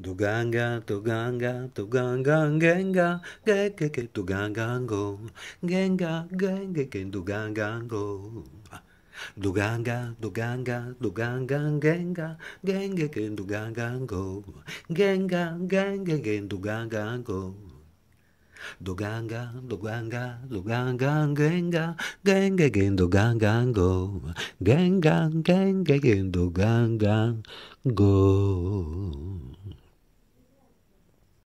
Tuganga, tuganga, tuganga, genga, gege, ge, tugangango, genga, genge, ge, tugangango. Duganga, duganga, duganga, genga, genge, ge, tugangango, genga, genge, ge, tugangango. Duganga, duganga, duganga, genga, genge, ge, tugangango, genga, genge, ge, tugangango.